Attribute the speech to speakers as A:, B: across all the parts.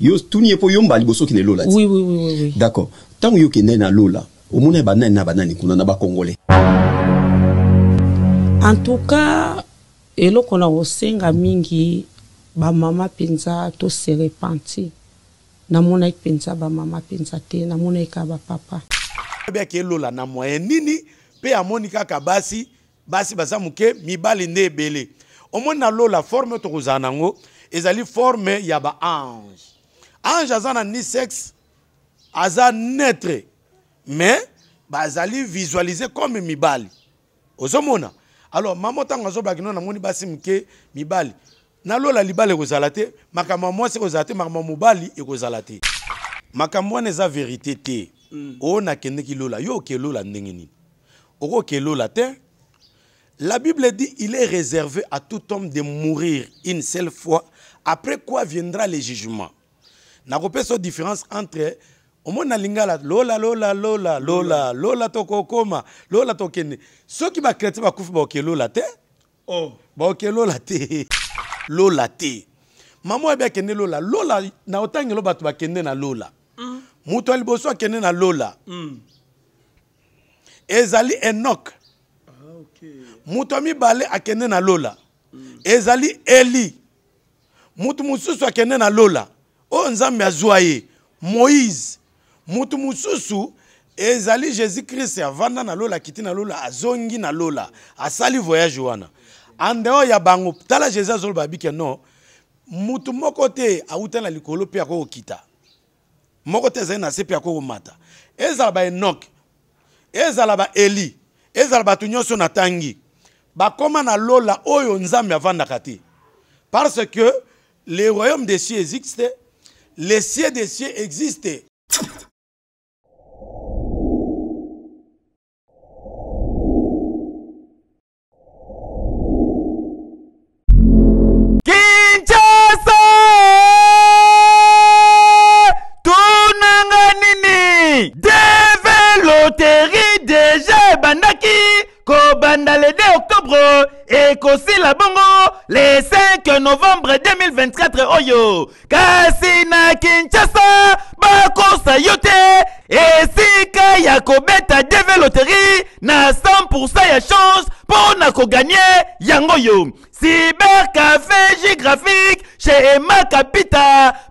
A: yo tuni ye mpo yo mbala liboso okende lola oui,
B: oui, oui, oui.
A: d'accord ntango yo okende na lola omona banani na banani kuna na bakongole
B: en tout cas eloko na kosenga mingi bamama mpenza tose repenti namonaki mpenza bamama mpenza te namonaki kaka bapapa ebiaki elola na moye nini mpe amoni kaka basi basi baza moke mibali nde ebele omoni na lola forme tokozala nango ezali forme ya baange ange azana ni sexe aza netre mais bazali visualiser comme mibali ozomona alors mama ntango blakino na namoni basi mke mibali nalola libale ekozala te makambo ya mwasi ekozala te makambo neza mobali ekozala te makambo wana eza mm. ki lola yo ke lola yo okelola ndenge nini te la bible dit il est réservé à tout homme de mourir une seule fois après quoi viendra le jugement nakopesa o différence entre omoni na lingala lola lola lola lola lola tokokoma lola tokende soki bakretien bakufi baoke lola te oh. baoke lola te lola te mama oyebi akende lola lola na otangelo bato bakende na lola mm. moto ya liboso akende na lola mm. ezali enok ah, okay. moto ya mibale akende na lola mm. ezali eli motu mosusu akende na lola mm. oyo nzambe azwa ye moïse mutu mosusu ezali jésus krist avanda na lola akiti na lola azongi na lola asali voyage wana andeo ya bango tala jésus azoloba abike no mutu moko te awuta na likolo mpe akokokita moko te ezali na se mpe akokomata ezala baenok ezala baeli ezala bato nyonso natangi bakóma na lola oyo nzambe avandaka te parce que le royaume des cieux existe
C: Les cieux des cieux existaient.
D: Kinjasa! Tonanga nini! Développe l'été déjà Bandaki, Kobanda bandale de octobre et aussi la bongo le 5 novembre 2024 oyo Kassina na kinshasa Bako yo Et esika ya kobeta loterie na 100% ya chance pour na koganye yango yo cybercafe géographique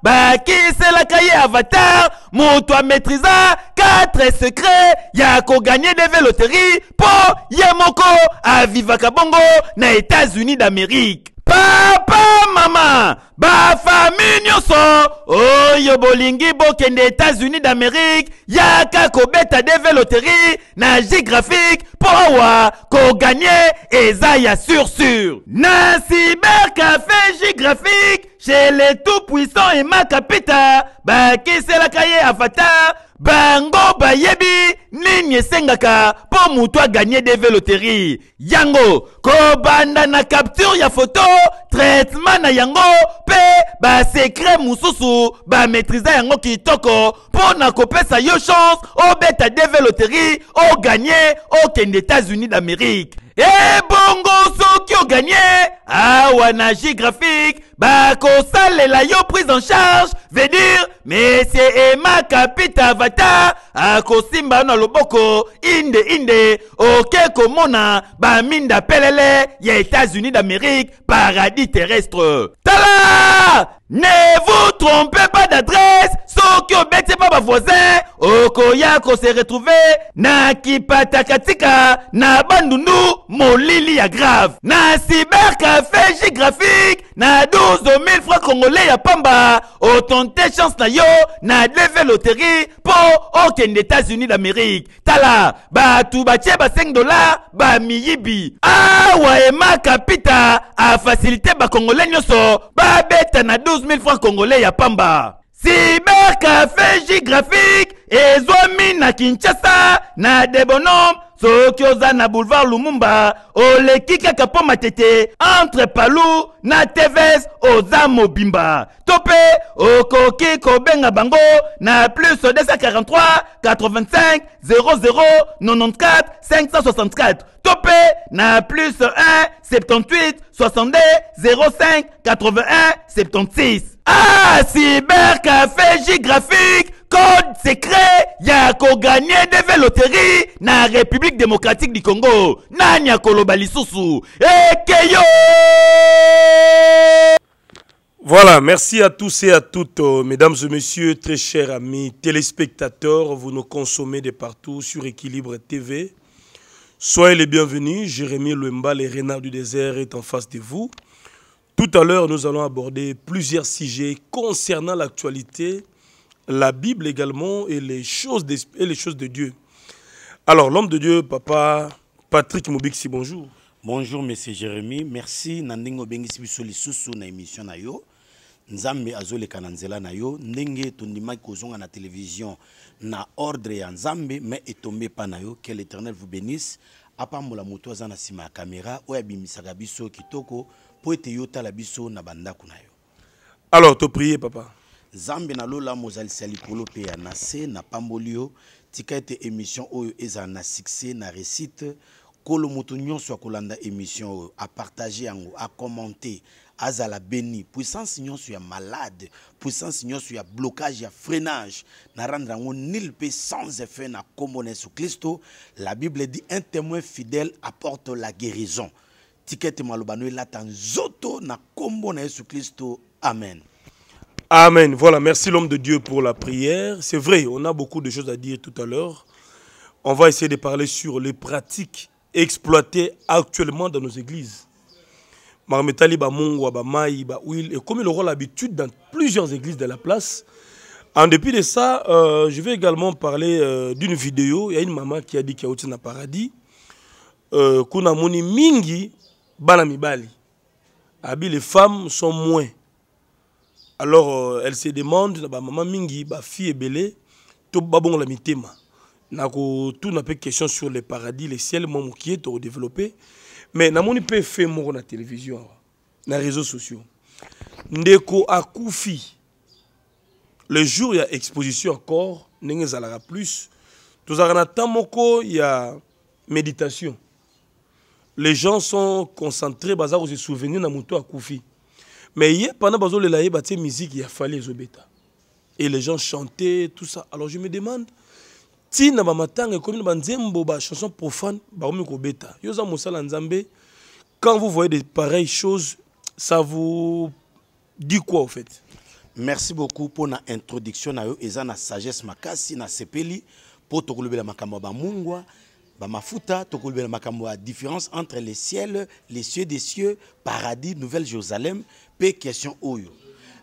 D: bah qui c'est la cahier avatar toi maîtrisa quatre secrets, ya gagner des véloteries, Po, ye moko à Vivacabongo, na états-unis d'amérique papa maman famille nyonso oyo bolingi bokende états-unis d'amérique yaka kobeta deve loterie na géographique mpo awa koganye eza ya sursur na j'y géographique chez les tout puissant Ba pita la kaye avatar bango bayebi nini esengaka po moutoua gagner des yango, yango kobanda na capture ya photo, traitement na yango secret mususu, Ba maitrisa yango kitoko toko, na kopesa yo chance obeta O gagner oganye okende etats unis d'amérique ebongo eh soki gagné graphique, awana géographique la yo prise en charge veut dire c'est Emma kapita vata, akosimba simba na loboko inde inde oke komona baminda pelele ya états-unis d'amérique paradis terrestre tala ne vous trompez pas d'adresse soki obeti mpa bavoisin okoya s'est retrouve na kipatakatika na bandundu molili ya grave na café géographique na 12 000 francs congolais ya pamba otonte chance na yo na leve loterie mpo okende états-unis d'amérique tala bato batie ba 5 dolar bamiyibi awa ema kapita afasilite so. ba babeta na 12 000 francs congolais ya pamba cybercafe et et na kinshasa na debonom so oza na boulevard lumumba Ole le po matete entre Palou, na tvs oza Bimba. to au okoki Ko bango na plus 243 85 00 94 564 Topé na plus 1 78 62 05 81 76 ah, cybercafé géographique, code secret ya gagné des véloteries na république démocratique du congo nani et ekeyo eh, Voilà, merci à tous et à toutes, euh,
C: mesdames et messieurs, très chers amis téléspectateurs, vous nous consommez de partout sur Équilibre TV. Soyez les bienvenus, Jérémy Lemba, les renards du désert, est en face de vous. Tout à l'heure, nous allons aborder plusieurs sujets concernant l'actualité, la Bible également et les choses de, et les choses de Dieu. Alors, l'homme de Dieu, papa Patrick Mobixi, bonjour. Bonjour, monsieur Jérémy.
B: Merci, Nandingo Bengisi Bissolisusu, na émission na yo. nzambe Azole la na yo ndenge tondimaki kozonga na télévision na ordre ya nzambe et etombe pas na yo que l'éternel vous bénisse apambola moto la na sima caméra. kamera misagabiso kitoko alors, ete yo biso na bandako na yo
C: alors prier papa
B: nzambe na sali likolo pe ya na se tika ete émission oyo ezana na succès na réussite kolo mutu nyonso akolanda emission oyo apartage yango akommente azala béni puissance nyonso ya malade puissance nyonso ya blocage ya freinage na rendre en nil pe sans effet na kombo na Christo la bible dit un témoin fidèle apporte la guérison
C: nzoto na na Jésus Christo amen Amen. Voilà, merci l'homme de Dieu pour la prière. C'est vrai, on a beaucoup de choses à dire tout à l'heure. On va essayer de parler sur les pratiques exploitées actuellement dans nos églises. Marmetali, et comme il aura l'habitude dans plusieurs églises de la place. En dépit de ça, euh, je vais également parler euh, d'une vidéo. Il y a une maman qui a dit qu'il y a aussi un paradis. Euh, kuna moni mingi, bana mibali abi les femmes sont moins alors euh, elles se demandent na maman mingi bafille ebele to la mitema na pas question sur le paradis le ciel est mokie développé, mais namoni mpe faire sur na télévision sur na réseaux sociaux ndeko akufi le jour y il a exposition encore ndenge ezalaka plus tozalaka na temps moko a méditation les gens sont concentrés baza kozwa souvenir na moto akufi mais hier, pendant le laye batie musique ya fali ezobeta et les gens chantaient tout ça alors je me demande ntina bamatanga ekomi na banzembo bachanson profane bakomi beta yo za mosala nzambe quand vous voyez des pareilles choses ça vous dit quoi en fait merci beaucoup pour
B: na introduction na yo ezana sagesse makasi na sepeli mpo tokolobela makamba ba mungwa bamafuta tokolobela makambo différence entre les ciels, les cieux des cieux paradis nouvelle jérusalem pe question oyo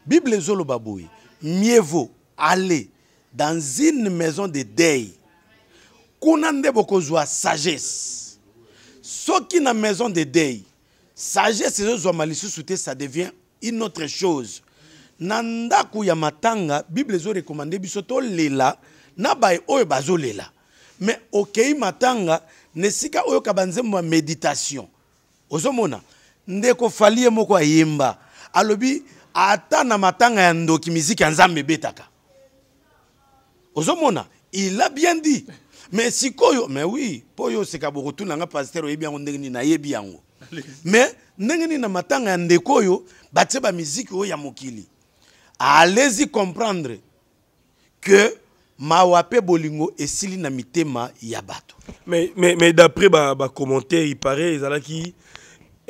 B: bible zolo boye mieux vaut aller dans une maison de deuil kuna nde bokozwa sagesse soki na maison de deuil sagesse ezozwama lisusu te ça devient une autre chose Nanda ndako ya matanga bible ezorekomande biso tolela na baye oyo bazolela me okay, matanga ne sika oyo kabanze mwa meditation. méditation ozomona ndeko fali moko alobi ata na matanga ya ndoki miziki ya nzambe ebetaka ozomona il a bien dit mais sikoyo mais oui poyo oyo oseka bokotuna nga paster oyebi yango ndenge nini nayebi yango mais ndenge na matanga ya ndeko oyo batie bamiziki oyo ya mokili alezi comprendre
C: que mawa bolingo esili na mitema ya bato mais, mais, mais d'après ba, ba commentaire il paraît ezalaki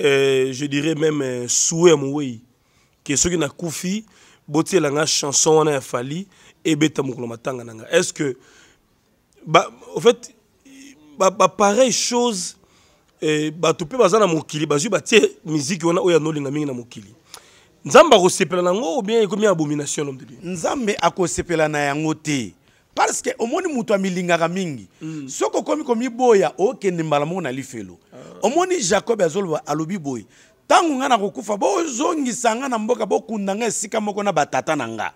C: euh, je dirais même euh, souhait ya mowei ke soki kufi botiela nga chanson wana ya fali ebeta mokolo matanga est ce que ba, en fait ba, bah pareille chose eh, bato mpe baza na mokili bazwi batie miziki wana oyo linga mingi na mokili nzambe sepela nango ou bien ekomi abomination lhomme de dieu nzambe akosepela na yango te parce que omoni moto amilingaka mingi mm. soki
B: okomi komiboya okende mbala moko na lifelo uh. omoni jacob azoloba alobi boye ntango ngai nakokufa bozongisa ngai na mboka bokunda ngai esika moko na batata na nga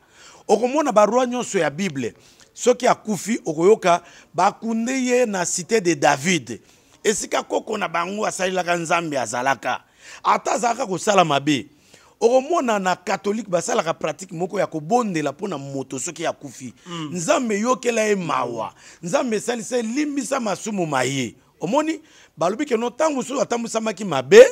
B: okomona baroi nyonso ya bible soki akufi okoyoka bakunde ye na cité de david esika koko na bango asalelaka nzambe azalaka ata azalaka kosala mabe okomona na katholike basalaka pratique moko ya kobondela mpona moto soki akufi mm. nzambe eyokela ye mawa nzambe esalisa elimbisa masumu maye omoni balobi keno ntango mosusu atambusamaki mabe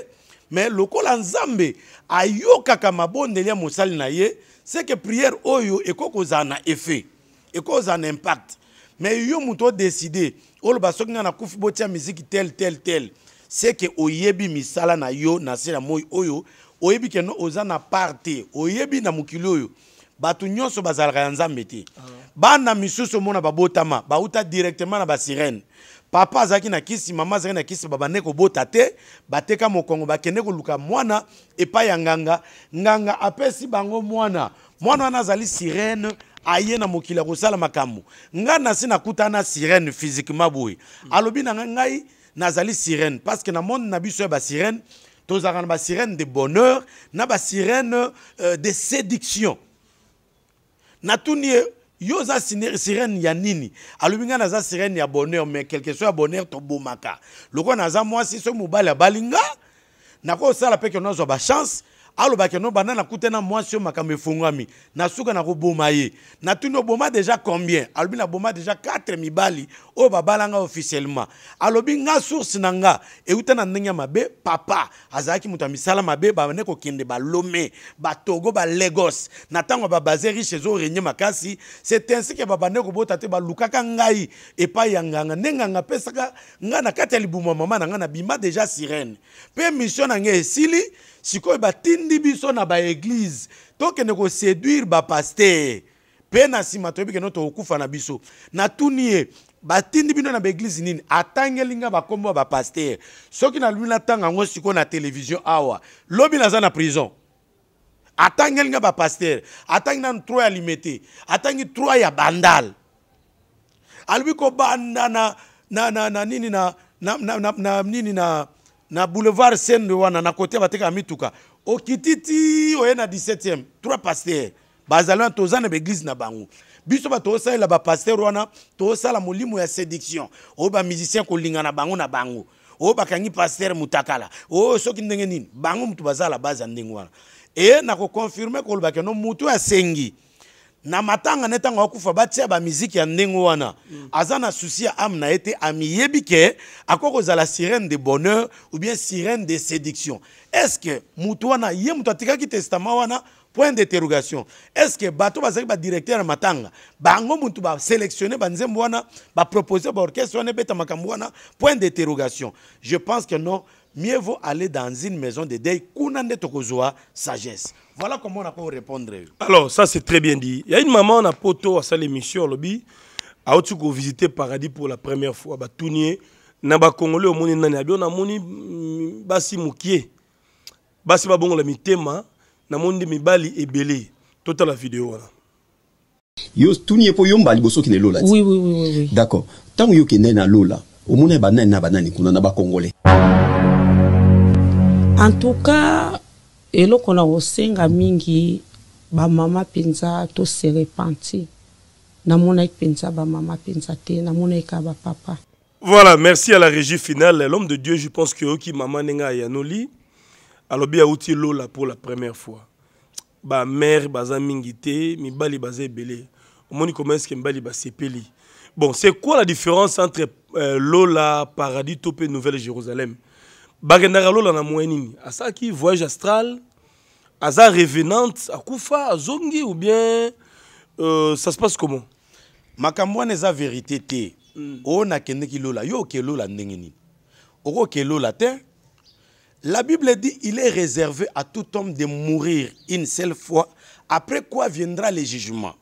B: me lokola nzambe ayokaka mabondeli ya mosali na ye seke priere oyo ekoki kozala na effet ekoki kozala na impact me yo moto odeside oloba soki ngai nakufi botya miziki tel tel tel seke oyebi misala na yo na se ya moi oyo oyebi ke no oza na part te oyebi na mokili oyo bato nyonso bazalaka ya nzambe te ah. bana misusu omona babotama bauta directement na basirene papa azalaki na kisi mama azalaki na kisi babande kobota te bateka mokongo bakende koluka mwana epai ya nganga nganga apesi bango mwana mwana wana azali sirene aye na mokili ya kosala makambo ngai nasi nakutana sirene physiquement boye mm. alobi na ngai nazali sirene parce que na monde na biso ya basirene tozala na sirène de bonheur na sirène euh, de séduction N'a ye yo oza sirene ya nini Alubinga ngai naza sirène ya bonheur mais quelque soit ya moi tobomaka ce naza balinga, n'a mobali ça la nakosala mpe ke ba chance. alobaki no banda nakuta na mwasi oyo makambo efungwami nasuka nakoboma ye natuni oboma deja combien alobi naboma deja 4 mibali oyo babalanga officiellement alobi nga source na nga euta na ndenge ya mabe papa azalaki moto ya misala mabe bande kokende balome batogo balagos na ntango babaze riche ezorenie makasi c'est ainsi ke babande kobota te balukaka ngai epai ya nganga nde nganga apesaka ngai na kati ya libumu ya mama na ngai nabima deja sirene mpe mission na ngai esili sikoyo batindi biso na baeglize tokende koseduire bapaster mpe na nsima toyebi kende tokokufa na biso natuni ye batindi bino na baeglize nini atangeli nga bakombo ya bapaster soki nalobi natanga yango sikoyo na televizio awa lobi naza na prison atangeli nga bapaster atangi nanu trois ya limete atangi trois ya bandale alobi kobanda na, na, na, na nini na, na, na, na, na, nini na, na, na, na, na, na, na na boulevard sende wana na kote batekaka mituka okiti ti oye na 17e trois paster bazali wana toza na baeglize na bango biso bato osalela bapaster wana tosala molimo ya séduction oyo bamusicien kolingana bango na bango oyo bakangi paster mutakala oyo soki ndenge nini bango motu baza a la base ya ndenge wana e na koconfirme kolobakeno motu asengi na matanga ne ntango akufa batia musique ya ndengo wana mm. aza susi ya am na ete ami yebike akoko za la sirène de bonheur ou bien sirène de séduction est-ce que wana ye moto atikaki testament wana point d'interrogation est-ce que bato ba directeur directeur matanga bango sélectionner ba banzembo wana bapropose orchestre wana ebeta makambo wana point d'interrogation je pense que non mieux vaut aller dans une maison de deuil
C: kuna nde sagesse
B: voilà comment on a pour répondre
C: alors ça c'est très bien dit il y a une maman on a poto lobby émission alobi auti visiter paradis pour la première fois batunie na bakongole omoni nani n'a moni basi mukie, basi la mitema na monde mibali ebele totala video wana
A: yo tuni pour mpo yo mbala liboso okende lola oui,
B: oui, oui, oui.
A: d'accord Tant yo okende na lola omona banani na banani kuna na congolais
B: en tout cas eloko na kosenga mingi bamama mpenza tose repenti namonaki mpenza bamama mpenza te namonaki kaka bapapa
C: voilà merci à la régie finale l'homme de dieu je pense que oyoki mama ndenge ayanoli alobi auti lola pour la première fois bamare baza mingi te mibali baza ebele omoni commence estce mibali basepeli bon c'est quoi la différence entre euh, lola paradis to mpe nouvelle jérusalem bakendaka lola na moye nini asalaki voyage astral aza revenante akufa azongi ou bien euh, ça se passe comment makambo wana vérité te mm. oyo nakendeki lola yo
B: oke lola ndenge nini okoke lola te la bible dit il est réservé à tout homme de mourir une seule fois après quoi viendra le jugement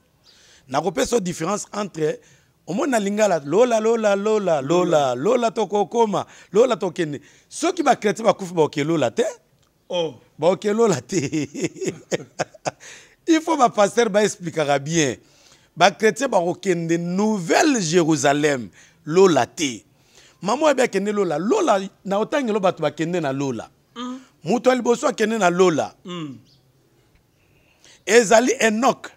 B: nakopesa différence entre omona lingala lola lola lola lola lola tokokoma lola tokende soki bakretien bakufi baoke lola te oh. baoke lola te il faut bapaster baexplikaka bien bakretien bakokende nouvelle jérusalem lola te mama oyebi akende lola lola na otangelo bato bakende na lola mm. moto ya liboso akende na lola mm. ezali enok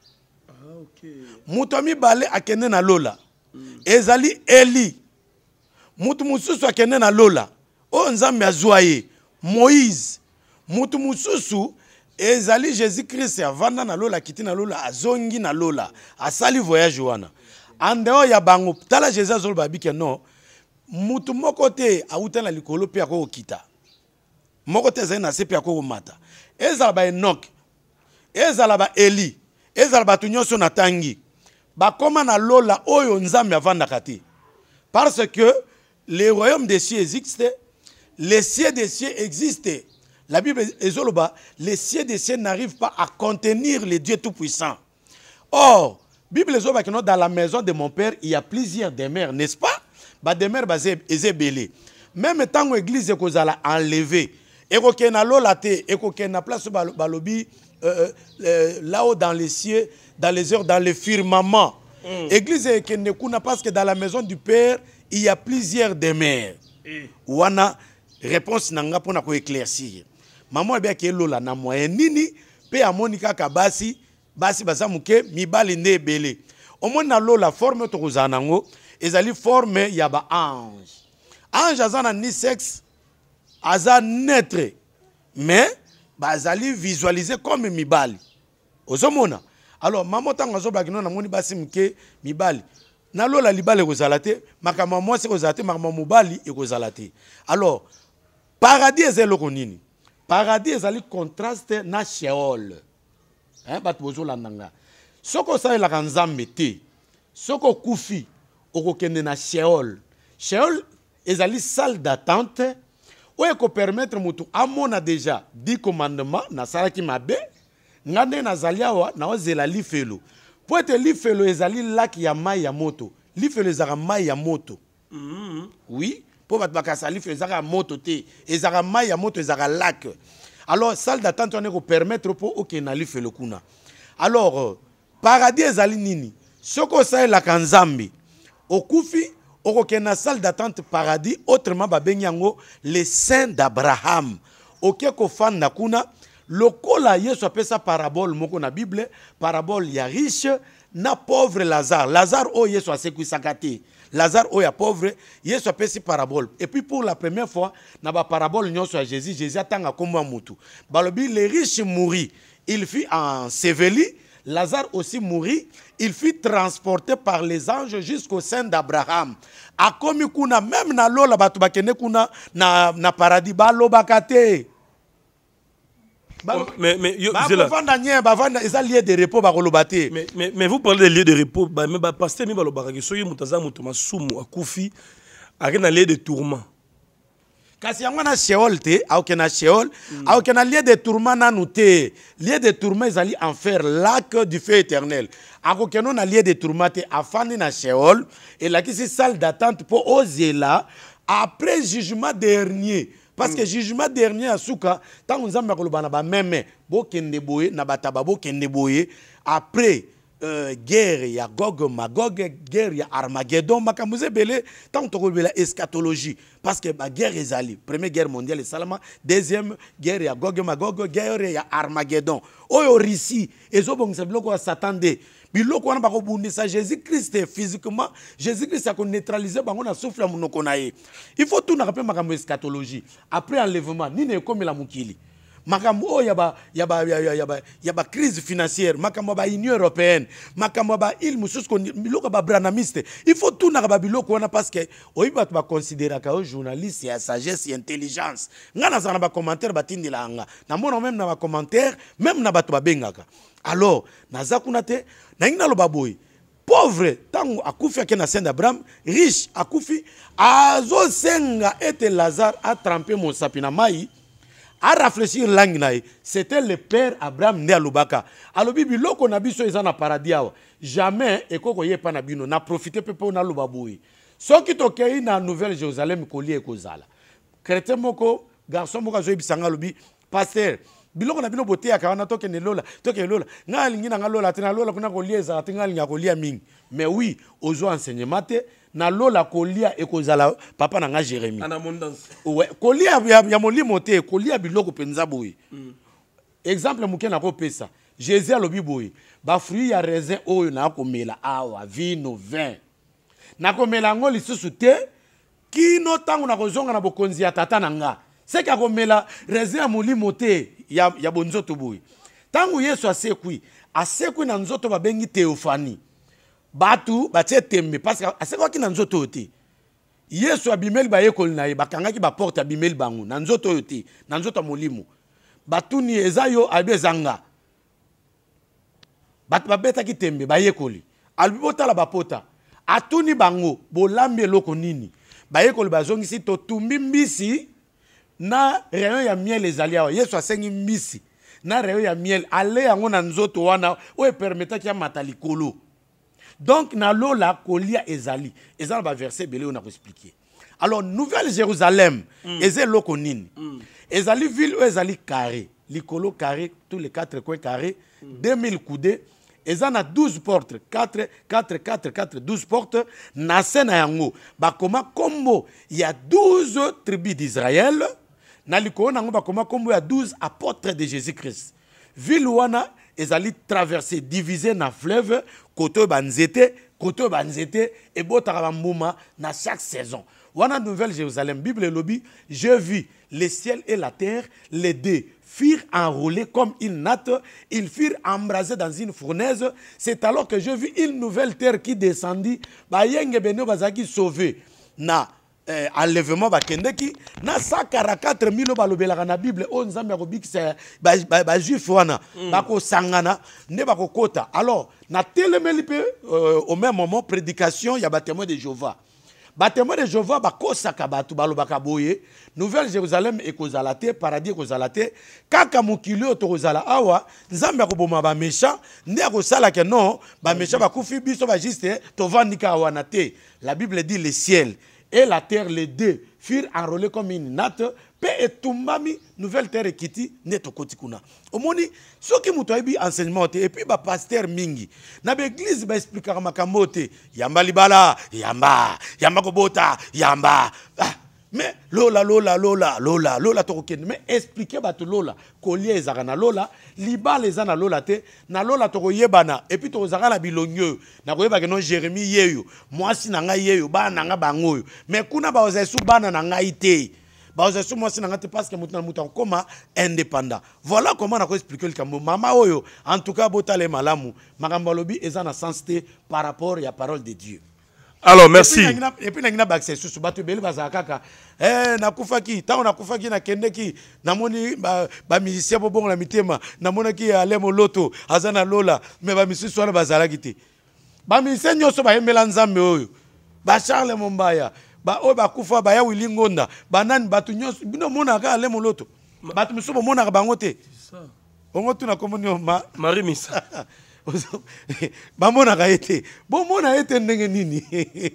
B: ah, okay. moto ya mibale akende na lola ezali eli mutu mosusu akende na lola oyo nzambe azwa ye moïse mutu mosusu ezali jésus krist avanda na lola akiti na lola azongi na lola asali voyage wana andeo ya bango tala jésus azoloba abike no mutu moko te awuta na likolo mpe akokokita moko te ezali na se mpe akokomata ezala baenoke ezala baeli ezala bato nyonso natangi bakoma na lola oyo nzambe avandaka te parce que le royaume des cieux existe les cieux des cieux existent la bible ezoloba les cieux des cieux n'arrivent pas à contenir le dieu tout puissant or bible ezoloba que dans la maison de mon père il y a plusieurs mères n'est-ce pas des mères sont ebele même ntango église ekozala enlevé a na lola te ekokende na place balobi euh, euh, euh, là-haut dans les cieux, dans les heures, dans le firmament. Mm. Église Ekendekuna, parce que dans la maison du Père, il y a plusieurs demeures. mères. Mm. Wana, réponse nanga pour nous éclaircir. Maman a bien que lola na moyen nini, pe monica monika kabasi, basi basa muke, mibali nde ebele. omona lola forme tokozala nango ezali forme ya baange ange aza na ni sexe a netre mais bazali visualiser comme mibali ozomona alors mama Tangazo azobala kino namoni basi mke mibali nalola libale ekozala te makambo ya mwasi ekozala te alors paradis est le paradis ezali contraste na sheol hein, bozola bozolanda soko soki la nzambe te soko kufi okokende na sheol sheol ezali salle d'attente ko permettre motu amona déjà di commandement nasalaki mabe nga na nazali na naozela lifelo mpo ete lifelo ezali lak ya mai ya moto lifelo ezaka mai ya moto mm-hmm. oui Po bato bakanisa lifelo moto te ezaka mai ya moto ezara lak. alors salle d'attente wana ekopermetre mpo okende na lifelo kuna alors euh, paradis ezali nini soki osalelaka nzambe okufi Oko na salle d'attente paradis autrement babengi le saint d'abraham oke kuna lokola yesu apesa parabole moko na bible parabole ya riche na pauvre lazare lazare o yesu asekwisaka te lazare o ya pauvre yesu apesi parabole et puis pour la première fois na parabole nyonso a jésus jésus atanga kumwa mutu. balobi le riche mourit il en séveli, lazare aussi mourit il fut transporté par les anges jusqu'au sein d'Abraham. Akomi kuna même na lola batu bakene kuna na na paradis ba balobaka te.
C: Oh, mais mais yo zela. Bavanda nye bavanda eza lieu de repos bakoloba te. Mais mais mais vous parlez des lieux de repos ba me ba pasteur mi ba lo ki soyi mutaza mutuma sumu akufi akena lieu de tourment kasi yango na sheol te aokende na sheol mm. aokende na lieu de
B: tourment nan te lie de tourment en enfer lac du feu éternel akokende na lieu de tourment te afandi na sheol si salle d'attente oser là après jugement dernier parce que mm. jugement dernier tant suka ntango nzambe ba na bokende boye na bataba kende boye après euh, il y a Gog Magog guerre y a Armageddon makambo tant ebele ntango tokolobela eschatologie parce que guerre est allée première guerre mondiale salama. deuxième guerre y a Gog Magog guerre y a Armageddon oyo russie ezobongisa biloko ya satan nde biloko wana bakobundisa jésus christ physiquement jésus christ neutralisé, bango na souffle ya monoko na il faut tout mpe makambo eschatologie après enlèvement comme la moukili makambo oyo ya crise financière makambo ba union européenne makambo ya baile mosusu biloko ya babranamiste il faut tunaka biloko wana parce que ba bato bakonsideraka oyo journaliste ya sagesse ya intelligence ngai nazala na batindi ba yanga namona nga. na mona même na ba bato babengaka alors naza kuna na nangi lo boye pauvre tango akufi ake na sende abraham riche akufi azosenga ete lazare atrempe mosapi na mai à réfléchir langue c'était le père abraham nde alobaka alobi biloko na biso eza na paradis awa jamais ekoki koyepa na bino na profiter mpe mpo na lobaboui. soki tokei na nouvelle jérusalem ko zala. chrétien moko garçon moko azoyebisanga alobi paster biloko na bino boteyaka wana tokende lola toke lola ngai lingina na ngai lola te na lola kuna kolia ezala te ngai alingi akolia mingi mais oui ozwa enseignement nalola kolia ekozala papa na nga jérémi kolia ya molimo te kolia biloko mpenza boye mm. exemple moke nakopesa jésus alobi boye bafruit ya raisin oyo naa komela awa vino vin nakomela yango lisusu te kino ntango nakozonga na bokonzi ya tata na nga seki akomela raisin ya molimo te ya, ya bonzoto boye ntango yesu asekwi asekwi na nzoto babengi teofani bato batie tembe parce que asengwaki na nzoto oyo te yesu abimeli bayekoli na ye bakangaki baporte abimeli bango na nzoto oyo te na nzoto ya molimo batuni eza yo alobi ezanga bato babetaki tembe bayekoli alobi botala bapota atuni bango bolambi eloko nini bayekoli bazongisi totumbi mbisi na rayon ya miel ezali awa yesu asengi mbisi na rayon ya miel ale yango na nzoto wana oyo epermetaki amata likolo donc na lola kolia ezali eza verset baverse ebele expliqué. alors nouvelle jérusalem mm. eza mm. ezali ville ezali carré colos carré tous les quatre coins carrés, 2000 coudés. Ils ont 12 portes, 4 4 4 4 12 portes, na y koma kombo, il y a 12 tribus d'israël na ba koma kombo, il y a 12 apôtres de jésus christ ville ils allaient traverser diviser le fleuve côté banzete côté banzete, banzete et na chaque saison wana nouvelle jérusalem bible lobby, je vis les ciel et la terre les deux firent enroulés comme une natte ils firent embrasés dans une fournaise c'est alors que je vis une nouvelle terre qui descendit yenge na eh, enlèvement bakendeki na 144 000 na bible nzambe wana mm. bakosangana bakokota alors na mpe euh, au même moment prédication ya batémoin de jéhovah batémoin de jéhovah bakosaka bato balobaka boye nouvelle jérusalem ekozala te paradis ekozala te kaka mokili oyo tokozala awa nzambe akoboma Il non mm. bakufi biso te la bible dit le ciel et la terre, les deux, furent enrôlés comme une natte. Pe mami, nouvelle terre et ekiti Au koti kuna omoni soki moto ayebi enseignement puis epuis bah, pasteur mingi na bah, explique à makambo te yamba libala yamba yamba kobota yamba ah. Mais lola lola lola lola lola tokokende Mais ba bato lola Collier ezalaka na lola libala eza na lola te na lola tokoyebana epuis Et na na koyeba nakoyebaka no jérémi yeyo moi si na ngai yeyo ba bana na ngai bango Mais ba kuna ba esu bana na ngai te bakozala moi si na ngai te parce que moto mutan moto indépendant voilà comment le likambo mama oyo oh, en tout cas le malamu makambo lobi ezana na par rapport ya parole de dieu alors merci epuis nangi nabakisa lisusu bato ebele bazala kaka eh, nakufaki ntango nakufaki nakendeki namoni bamusicien bobongo na mitema namonaki ale moloto aza na lola me bamisusu wana bazalaki te bamusicien nyonso bayembela nzambe oyo bacharle mombaya baoyo bakufa bayawi ngonda banani bato nyonso bino monaka ale moloto bato misusu bomonaka bango te bongo tuna komoni ma marie misa bamonaka ye te
C: bomona ye te ndenge nini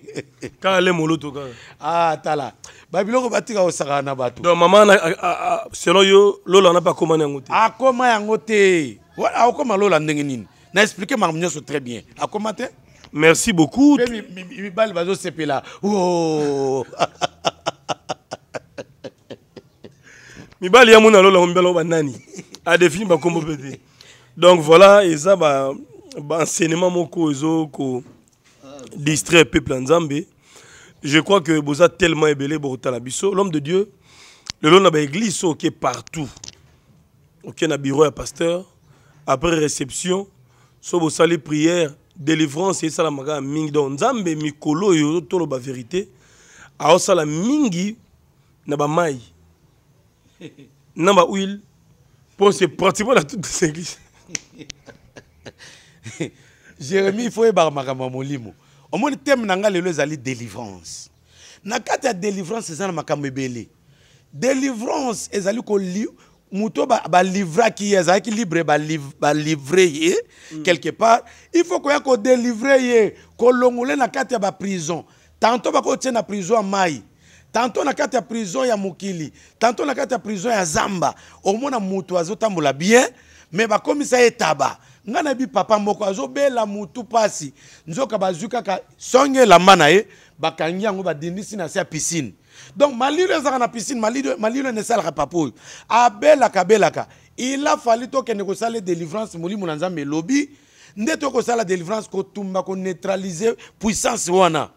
C: kaka le molutu kaka ah tala babiloko batika kosakana na bato donc mama selon yo lola wana mpe akomani yango te
B: akoma yango te akoma lola ndenge nini na explike makambo nyonso très bien akoma te
C: merci beaucoup mibali bazosepela oh. mibali ya mona lola kombela o banani adefini bakombo mpe te donc voilà eza baenseignement bah, moko le peuple en Zambie. je crois que êtes tellement ébélé pour biso l'homme de dieu Le na baeglise so oke partout a na bureau à pasteur après réception so bosali prière délivrance la maga mingi donc Zambie, mikolo oyo la vérité aosala mingi na bamai na bahuile mpo se pratiquement la toute les églises jérémie foi que
B: je ya molimo Au tem na thème lelo ezali délivrance na kati ya délivrance eza que je ebele délivrance ezali moto qui ye azalaki libre ba livré mm. quelque part il faut ko délivré ye longolé na kati ya tanto na prison mai tanto na kati ya prison ya Mukili. tanto na kati ya prison ya zamba omona moto mola bien me bakomisa ye taba ngai nayebi papa moko azobela motu mpasi nzoka bazwi kaka songe elamba na ye bakangi yango badindisi na se ya piscine donc malilo ezalaka na piscine malilo ene esalaka papa oyo abelaka abelaka il a fali tokende kosala délivrance molimo na nzambe elobi nde tokosala délivrance kotumba koneutralize puissance wana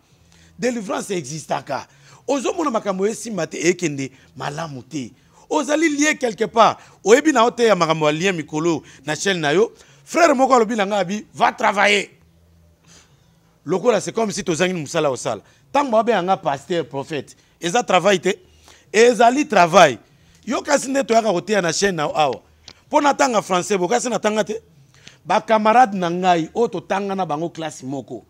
B: délivrance existaka ozomona makambo esimba te ekende malamu te ozali lie quelque part oyebi na yo te ya makambo ya lien mikolo na chaîne na yo frère moko alobi na ngai abi va travailler lokola c'est comme si tozangi mosala osala ntango babenganga paster prophète eza travail te ezali travail yo kasi nde toyaka koteya na chaîne na yo awa mpo natanga français bokasi natanga te bakamarade na ngai oyo totanga na bango klase moko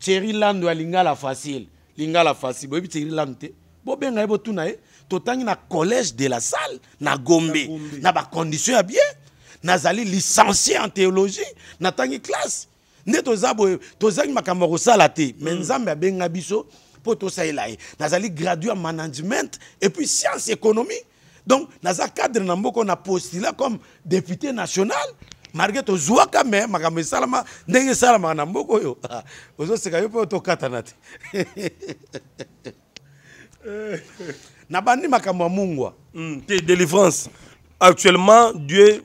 B: thierry lando ya lingala facile lingala facile boyebi thierry lando te bobenga ye na collège de la salle na gombe na condition ya bien zali licencié en théologie tangi classe netozabo zabo boye tozangi makambo ya kosala te mm. nzambe biso na nazali gradué en management et puis science économie donc za cadre na mboko na postila comme député national malgré tozwaka me makambo salama ndenge salama na mboko yo ozoseka yo tokatana
C: nabandi makamwa mungwa hmm, te délivrance actuellement dieu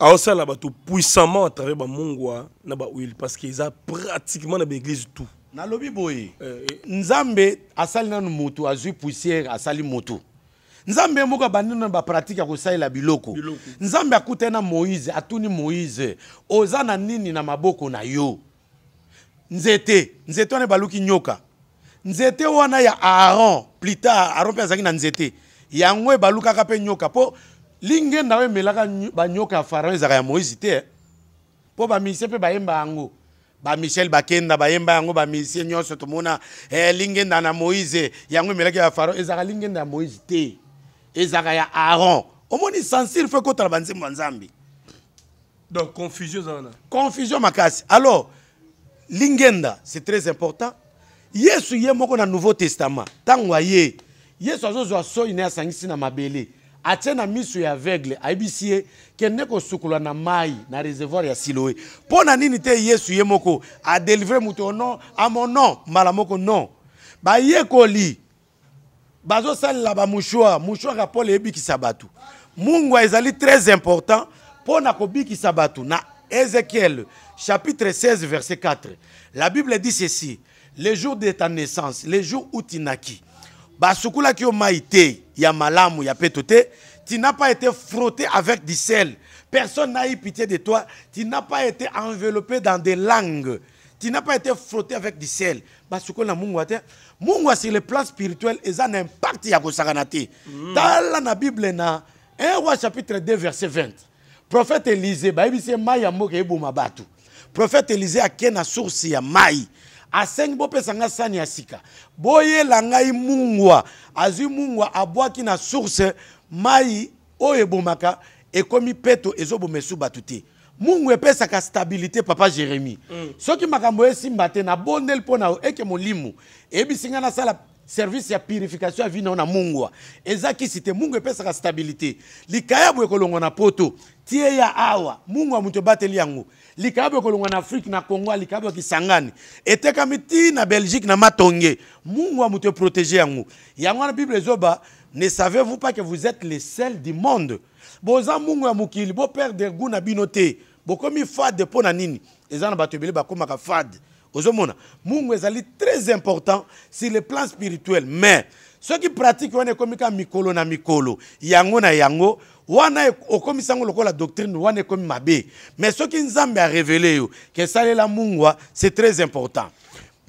C: aosala tout puissamment à travers bamungwa na bahuile parce a pratiquement na baéglise tout lobi boye eh, eh. nzambe asali na mutu
B: azu poussière asali mutu. nzambe moko abandi na ko sai biloko nzambe akutena na moïse atuni moïse oza na nini na maboko na yo nzete nzete na luki nyoka nzete wana ya aaron plus tard aaron mpe azalaki na nzete yango ebalukaka mpe nyoka mpo lingenda oyo emelaka banyoka ya farao ezalaka ya moïse te mpo eh. bamisie mpe bayemba yango bamichel bakenda bayemba yango bamisie nyonso tomona eh, lingenda na moïse yango emelaki ya farao ezalaka lingenda ya moïse te ezalaka ya aaron omoni censure fo ekotala banzembo ya nzambe
C: donc confusion ezalana
B: confusion makasi alors lingenda c'est très important yesu ye moko na nouveau testament ntango yesu azozwa soi na ye sangisi na mabele atie na misu ya aveugle ayebisi ye sukula na mai na réservoir ya siloe Pona nini te yesu ye moko adelivre moto no amonon Mala moko non bayekoli bazosalela bamushwar mushwar ki sabatu. Mungu mungwa ezali très important ko na ki na ézéchiel chapitre 16 verset 4 la bible dit ceci le jour de ta naissance le jour où tu n'as yo tu n'as pas été frotté avec du sel personne n'a eu pitié de toi tu n'as pas été enveloppé dans des langues tu n'as pas été frotté avec du sel te mungu sur le plan spirituel ça na impact ya kosakana mm. na bible na 1 roi chapitre 2 verset 20 prophète élisée un ye mai ya mboka prophète élisée a na source ya mai asengi bopesa ngai sani ya sika boyela ngai mungwa azwi mungwa abwaki na source mai oyo ebomaka ekomi peto ezoboma esu bato te mungu epesaka stabilité papa jérémi mm. soki makambo esimba te nabondeli mpo na eke molimo eyebisi ngai nasala service ya purification ya vinao na mungwa eza kisi te mungu epesaka stabilité likayabo ekolongwa na poto tie ya awa mungu ya moto ebateli yango ko ekolongwa na Afrique, na congo en na belgique na mungu yango bible ne savez-vous pas que vous êtes les seuls du monde boza mungu ya père de gu na avez bokomi fade de na nini vous ba ozomona mungu ezali très important sur le plan spirituel mais ceux soki pratique wana ekomika mikolo na mikolo yango na yango wana okomisi yango lokola doctrine wana ekomi mabe mais soki nzambe arevele yo la mungwa c'est très important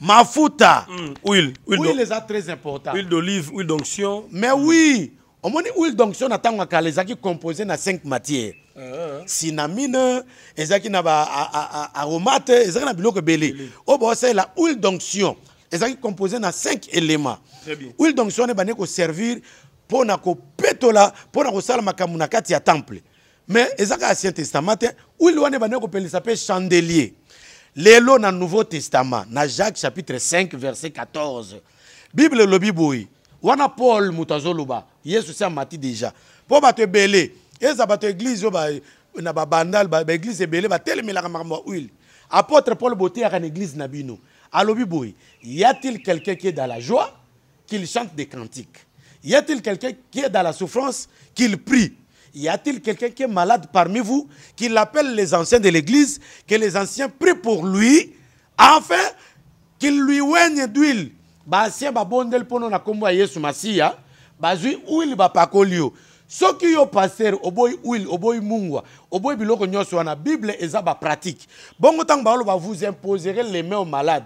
B: mafuta mm, huile huile, est très important huile d'olive huile d'onction mais mm. oui omoni huile d'onction na ntango ya kala ezalaki composé na cinq matières uh ah, -huh. Ah, sinamine ah. ezalaki na baaromate ezalaki na biloko ebele oyo la huile d'onction ezalaki composé dans cinq éléments huile donction wana ebandaki servir pour na pétola pour na kosala makambo na kati ya temple mais eza kaka l'Ancien testament ils ont wana ebandaki kopelisa mpe chandelier lelo le nouveau testament dans jacques chapitre 5 verset 14 bible le elobi on a paul moto azoloba yesu si amati déjà mpo bato ebele eza bato l'église est na babandal baeglize ebele batelemelaka makambo ya huile apôtre paul boteyaka à l'église na bino alobi boye y a-t-il quelqu'un qui est dans la joie qu'il chante des cantiques Y a-t-il quelqu'un qui est dans la souffrance qu'il prie Y a-t-il quelqu'un qui est malade parmi vous qu'il appelle les anciens de l'Église, que les anciens prient pour lui, afin qu'il lui oigne d'huile Basia babondel pono na kombo Yesu Masia, hein. bazui huile bapakolio. soki yo paster oboy huile oboy mungwa oboy biloko nyoso na bible eza pratique. bongo ba vous imposerez les mains aux malades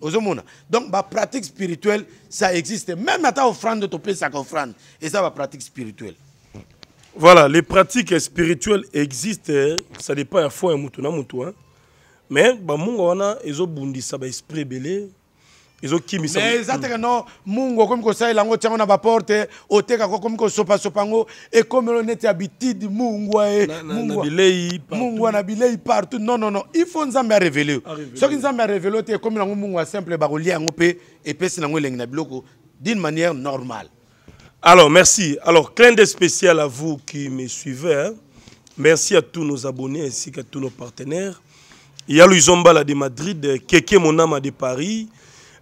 B: Donc donc pratique spirituelle ça existe même ta offrande
C: de ça offrande la pratique spirituelle voilà les pratiques spirituelles existent hein. ça dépend la foi Mais un gens qui hein? mais bamongo wana ezobundisa bah, esprit belé ezokimisa me eza teke no mungu okomi kosalela yango tiango
B: na baporte otekaka okomi kosopasopa yango ekomelo neti habitude Il y a na bilei partout non non non il faut nous nzambe arevele yo soki nzambe arevele révélé, c'est comme nango mungu ya simple bakolia angope et epesi nango elengi na biloko d'une manière normale
C: alors merci alors clin d'œil spécial à vous qui me suivez hein. merci à tous nos abonnés ainsi qu'à tous nos partenaires Yalou Zombala de Madrid, Keke Monama de Paris,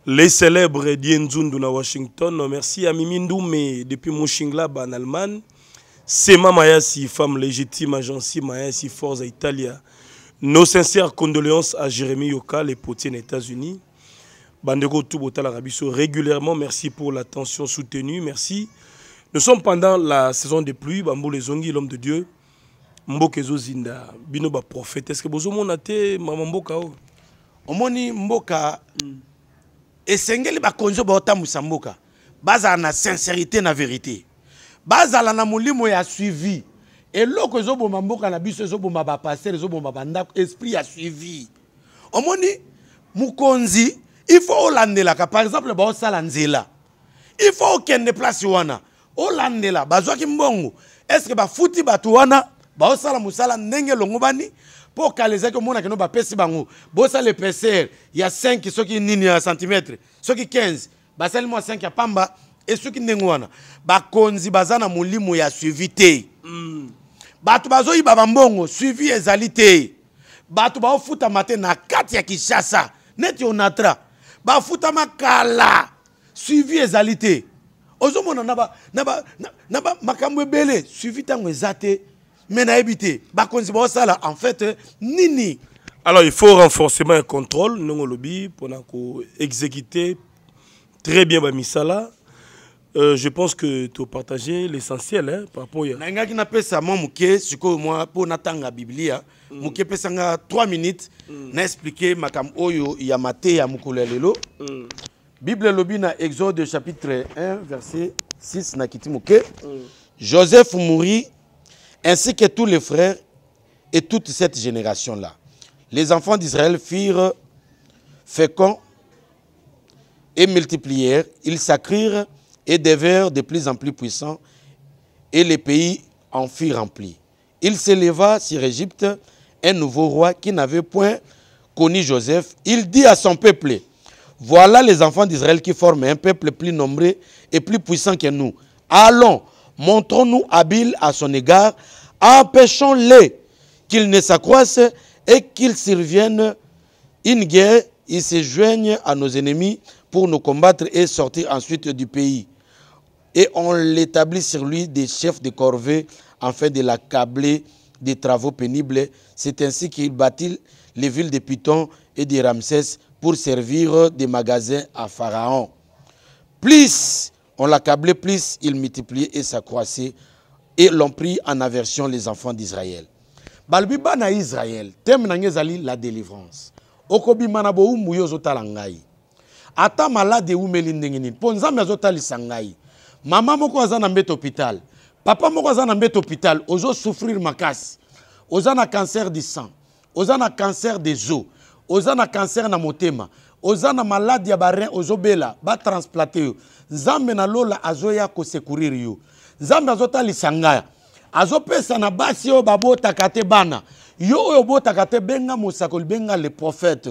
C: les célèbres Dien de Washington, merci à Mimi mais depuis Mouchingla, en Allemagne. Sema Mayasi, femme légitime, agence Mayasi à Italia. Nos sincères condoléances à Jérémy Yoka, les potiers des États-Unis. Bandego Toubotal Arabiso, régulièrement, merci pour l'attention soutenue, merci. Nous sommes pendant la saison des pluies, Bambou Zongi, l'homme de Dieu. Mbokezo Zinda, Binoba prophète. Est-ce que vous avez maman Mbokao? Oh? Omoni
B: Mboka. Mm. esengeli bakonzi oyo baotambwisa mboka bazala na sincérité na vérité bazala na molimo ya suivi eloko ezoboma mboka na biso ezoboma bapaster ezoboma bandako esprit ya suivi omoni mokonzi ifo olandelaka par exemple baosala nzela ifo okende place wana olandela bazwaki mbongo estce bafuti bato wana baosala mosala ndenge elongo bani mpo kala ezalaki omonaka no bapesi bango bosala epesere ya 5 soki nini ya centimetre soki 15 basali mwa 5 ya pamba esuki ndenge wana bakonzi baza na molimo ya suivi te mm. bato bazoyiba bambongo suivi ezali te bato baofutama te na kati ya kinshasa neti onatra bafutama kala suivi ezali te ozomona na makambo ebele suivi ntango eza te mais nayebi
C: bakonzi baosala en fait nini alors il faut renforcement ya contrôle ndenge lobby pour exécuter très bien bamisala Euh, je pense que tu as partagé l'essentiel hein, par rapport à... Nanga qui n'a pas ça moi mouké, siko moi
B: pour natanga Biblia, hein. mm. mouké pesanga 3 minutes mm. N'expliquer ma makam oyo ya maté ya mukulelelo. Mm. Bible lobby na Exode chapitre 1 verset 6 na Joseph mourit ainsi que tous les frères et toute cette génération-là. Les enfants d'Israël firent féconds et multiplièrent, ils s'accrirent et devinrent de plus en plus puissants, et les pays en furent remplis. Il s'éleva sur Égypte un nouveau roi qui n'avait point connu Joseph. Il dit à son peuple, voilà les enfants d'Israël qui forment un peuple plus nombreux et plus puissant que nous. Allons, montrons-nous habiles à son égard, empêchons-les qu'ils ne s'accroissent et qu'ils surviennent une guerre, et se joignent à nos ennemis pour nous combattre et sortir ensuite du pays. Et on l'établit sur lui des chefs de corvée afin de l'accabler des travaux pénibles. C'est ainsi qu'il bâtit les villes de Python et de Ramsès pour servir des magasins à Pharaon. Plus on l'accablait plus, il multipliait et s'accroissait. Et l'on prit en aversion les enfants d'Israël. Balbiba na Israël, thème la délivrance. Okobi na mouyo yo ata malade ou ndenge Ponza mpo nzambe mama moko na hôpital papa moko aza na mbete hôpital souffrir makasi na cancer du sang Ozana cancer des os Ozana cancer na motema Ozana na malade ozo barin ozobela ba yo nzambe na lola azoya kosekurir yo nzambe azotalisa ngai azopesa na basi oyo babotaka te bana yo oyo obotaka te benga mosakoli benga le prophète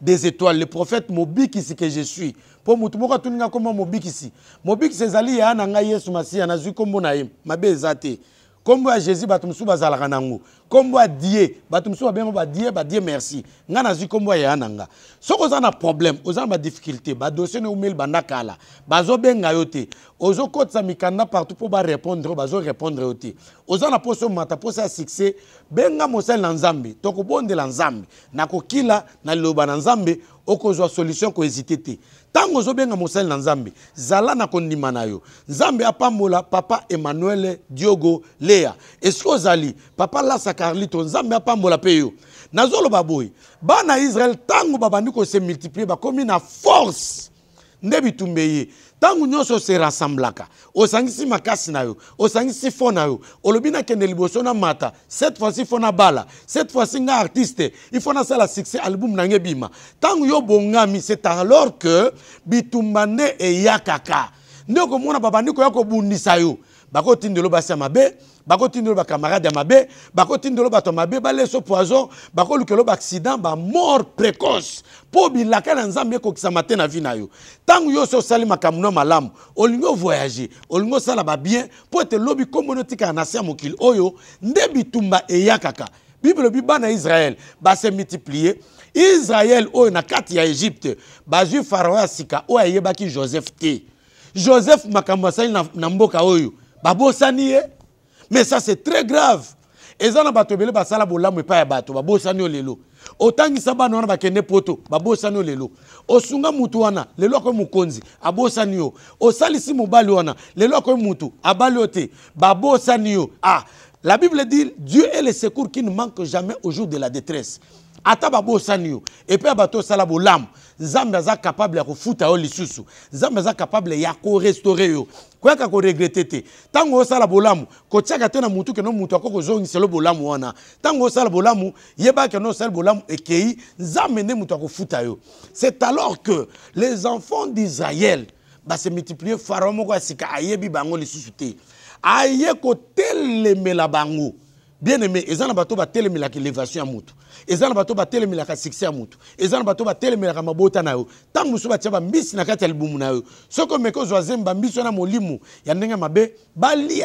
B: des étoiles le prophète mobikisi ke je suis mpo motu moko atuninga koma mobikisi mobikisi ezali ya na ngai yesu masiya nazwi nkombo na ye mabe eza te nkombo ya jésus bato mosusu bazalaka nango nkombo ya die bato mosusu babengo badie badie merci ngai nazwi nkombo ya yaya na nga soki oza na problème oza na badifficulté badossier na omeli banda kala bazobenga yo te ozokotisa mikanda partout mpo barépondre bazorépondre yo te oza na poso mata poso ya succès benga mosali na nzambe tokobondela nzambe na kokila na liloba na nzambe okozwa solution kohésite te ntango ozobenga mosali na nzambe zala na kondima na yo nzambe apambola papa emmanuel diogo lea eske ozali papa lasa carlito nzambe apambola mpe yo nazoloba boye bana ya israele ntango babandi kose multiplie bakomi na force nde bitumbe ye ntango nyonso oseramblaka osangisi makasi na yo osangisi fo na yo olobi nakende liboso na mata cette fois-ci fo na bala cette fois-ci nga artiste ifo nasala succès album nange ebima ntango yo bongami c'est alors que bitumba nde eya kaka nde okomona babandi koya kobundisa yo de basi ya mabe ba camarade ya mabe bakotindelo ba to mabe leso poison bakolukelo baaccident mort précoce mort bilaka na nzambe ekokisama te na vi na yo yo so sali makambo na malamu olingi ovoyage olingi osala bien mpo lobi nkombona na se ya oyo nde bitumba e kaka bible bi bana israël ba se multiplier Israël, na kati ya egypte ba ju sika oyo ayebaki joseph t. joseph makambo sali na mboka oyo Babo mais ça c'est très grave Ezana na bato ebele basala bolamu epai ya bato babosani yo lelo otangisa bana wana bakende poto babosani yo lelo osunga mutu wana lelo akoki mokonzi abosani yo osalisi mobali wana lelo akoki mutu abali yo te ah la bible dit dieu est le secours qui ne manque jamais au jour de la détresse ata babosani yo epai ya bato osala bolamu nzambe aza capable ya kofuta yo lisusu nzambe aza capable ya restaurer yo ko koregrete te ntango osala bolamu tena te na mutu kende mutu akokozongiselo bolamu wana tango osala bolamu yeba no osala bolamu ekei nzambe mutu akofuta yo c'est alors que les enfants d'israël se multiplier faraon moko ya aye ayebi bango les te aye kotelemela bango bien aimé eza na bato batelemelaka élévation ya mutu eza na bato batelemelaka succès ya mutu eza na bato batelemelaka mabota na yo ntango mosusu batia bambisi na kati ya libumu na yo soki omeki ozwa zemi bambisi wana molimo ya mabe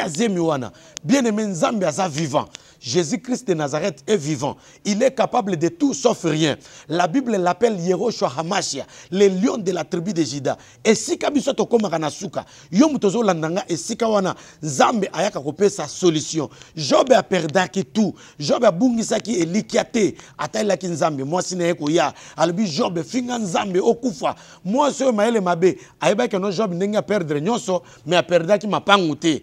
B: zemi wana bien aimé nzambe aza vivant Jésus-Christ de Nazareth est vivant. Il est capable de tout sauf rien. La Bible l'appelle Yeroshua hamasia le lion de la tribu de Juda. Et si kabiso na koma suka, yom tozo landanga et si kawana ayaka sa solution. Job a perdu tout. Job a bungisa qui atalelaki nzambe mwasi na ye koya alobi job efinga nzambe okufa mwasi oyo mayele mabe ayebaki no job ndenge aperdre nyonso me aperdaki mapangu te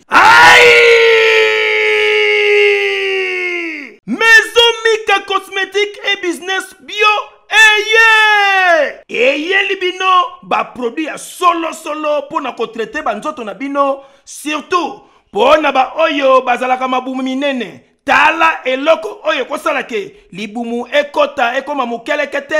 A: mezomika cosmétique e business bio eye eyeli bino baproduit ya solosolo mpo na kotraite banzoto na bino surtout mpo na baoyo bazalaka mabumu minene tala eloko oyo ekosala ke libumu ekota ekoma mokeleke te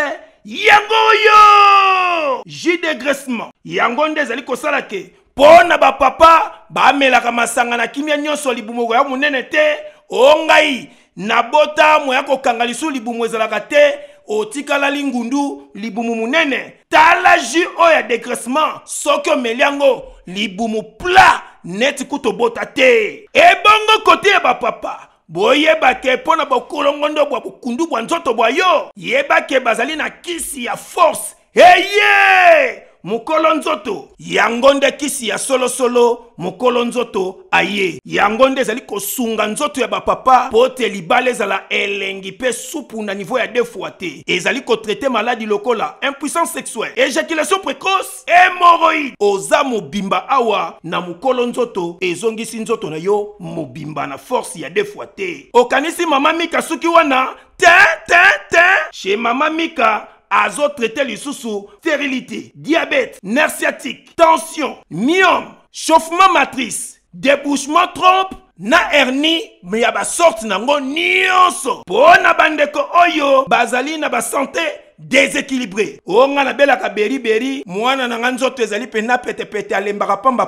A: yango oyo jus de graissement yango nde ezali kosala ke mpo na bapapa bamelaka masanga na kimia nyonso libumu ya monene te o oh ngai nabota moya kokanga lisu libumu ezalaka te otikalali ngundu libumu monene tala jus oyo ya degraissement soki omeli yango libumu pla neti kutobota te ebongo kote ya bapapa Boye bake pona na bokolongondo bwa bokundu bwa nzoto bwa yo yeba ke bazali kisi ya force hey, Mukolonzoto, nzoto yango kisi ya solo solo, nzoto aye Yangonde nde ezali kosunga nzoto ya bapapa mpo pote libala elengi pe supu na nivo ya defoi te ezali kotraite maladi lokola impuissance sexuelle éjaculation précoce Hémorroïde oza bimba awa na mokolo nzoto sinzoto nzoto na yo mobimba na force ya defoi te kanisi mama mika sukiwana, wana te te te chez mama mika azotraite lisusu stérilité diabète nerf tension myome chauffement matrice débouchement trompe na hernie me ya nango nyonso Pona na bandeko oyo bazali na santé déséquilibré o nga beri beri, mwana na tezali pe ezali pete pete pamba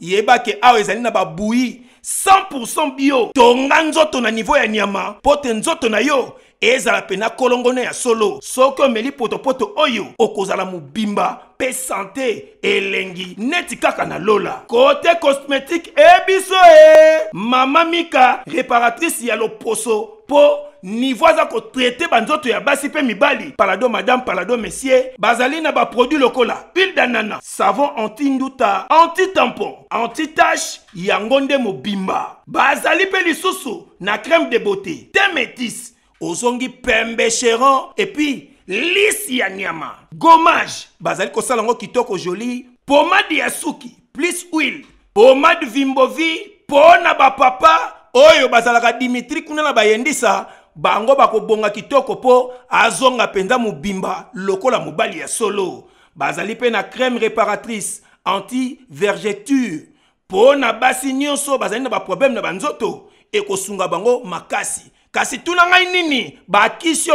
A: yeba yebake ke ezali na boui 100% bio tonga ton na niveau ya nyama pote nzo na yo ezala mpe na kolongono ya solo soki omeli potopoto oyo okozala mobimba mpe sante elengi neti kaka na lola kote cosmétique ebiso e mama mika réparatrice ya loposo Po nivaza aza kotraite banzoto ya basi mi mibali palado madame palado messier bazali na baproduit lokola pile danana savon anti-nduta anti-tampon anti-tache yango nde mobimba bazali mpe lisusu na crème de beauté te ozongi pembe et puis lisi ya nyama Gommage. bazali kosala yango kitoko joli pomade yasuki plus huile pomade vimbovi mpo na bapapa oyo bazalaka dimitri kuna na bayendisa bango bakobonga kitoko po, azonga mpenza bimba lokola mobali ya solo bazali mpe na crème réparatrice anti vergeture mpo na basi so bazali na problème na banzoto ekosunga bango makasi kasi tout ngai nini bakisi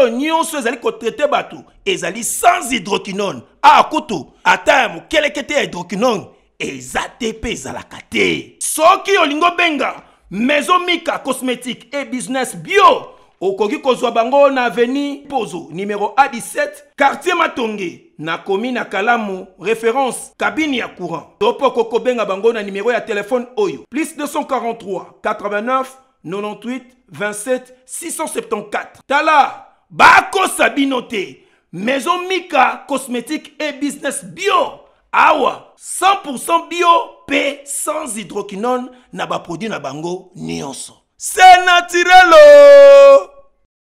A: se zali ko kotraite batu, ezali sans hydroquinone A ah, kutu ata terme mokeleke est ya hydroquinone eza te mpe Ce te benga, lingo benga maison mika cosmétique et business bio ko kozwa bango na aveni pozo numéro a17 quartier matonge na komi na kalamu référence cabine ya courant Topoko mpo kobenga bango na de téléphone oyo plus 243 89 98 27 674 tala Bako Sabinote, maison mika cosmétique et business bio awa 100% bio p sans
B: hydroquinone na produit na bango c'est naturel! Oh!